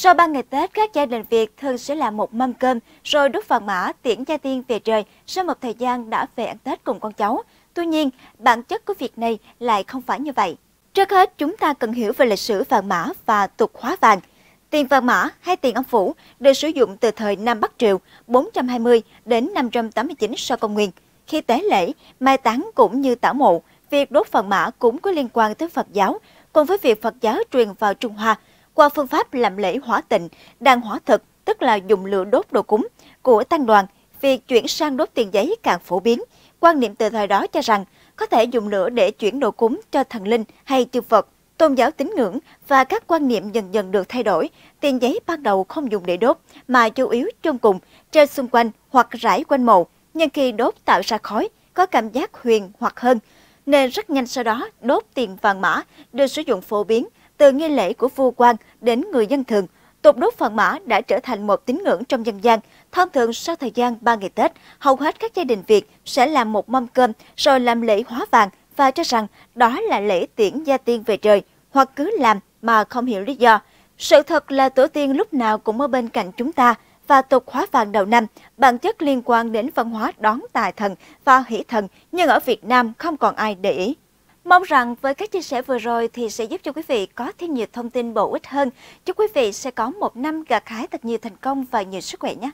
Sau 3 ngày Tết, các gia đình Việt thường sẽ làm một mâm cơm, rồi đút vàng mã, tiễn gia tiên về trời sau một thời gian đã về ăn Tết cùng con cháu. Tuy nhiên, bản chất của việc này lại không phải như vậy. Trước hết, chúng ta cần hiểu về lịch sử vàng mã và tục hóa vàng. Tiền vàng mã hay tiền âm phủ được sử dụng từ thời Nam Bắc Triều 420 đến 589 sau công nguyên. Khi tế lễ, mai táng cũng như tảo mộ, việc đốt vàng mã cũng có liên quan tới Phật giáo, cùng với việc Phật giáo truyền vào Trung Hoa – qua phương pháp làm lễ hỏa tịnh, đang hỏa thực, tức là dùng lửa đốt đồ cúng của tăng đoàn, việc chuyển sang đốt tiền giấy càng phổ biến. Quan niệm từ thời đó cho rằng có thể dùng lửa để chuyển đồ cúng cho thần linh hay chư Phật. Tôn giáo tín ngưỡng và các quan niệm dần dần được thay đổi, tiền giấy ban đầu không dùng để đốt mà chủ yếu chôn cùng, treo xung quanh hoặc rải quanh mộ, nhưng khi đốt tạo ra khói, có cảm giác huyền hoặc hơn, nên rất nhanh sau đó đốt tiền vàng mã được sử dụng phổ biến từ nghi lễ của vua quan đến người dân thường, tục đốt Phật mã đã trở thành một tín ngưỡng trong dân gian. Thông thường sau thời gian 3 ngày Tết, hầu hết các gia đình Việt sẽ làm một mâm cơm rồi làm lễ hóa vàng và cho rằng đó là lễ tiễn gia tiên về trời, hoặc cứ làm mà không hiểu lý do. Sự thật là tổ tiên lúc nào cũng ở bên cạnh chúng ta và tục hóa vàng đầu năm, bản chất liên quan đến văn hóa đón tài thần và hỷ thần nhưng ở Việt Nam không còn ai để ý. Mong rằng với các chia sẻ vừa rồi thì sẽ giúp cho quý vị có thêm nhiều thông tin bổ ích hơn. Chúc quý vị sẽ có một năm gặt hái thật nhiều thành công và nhiều sức khỏe nhé.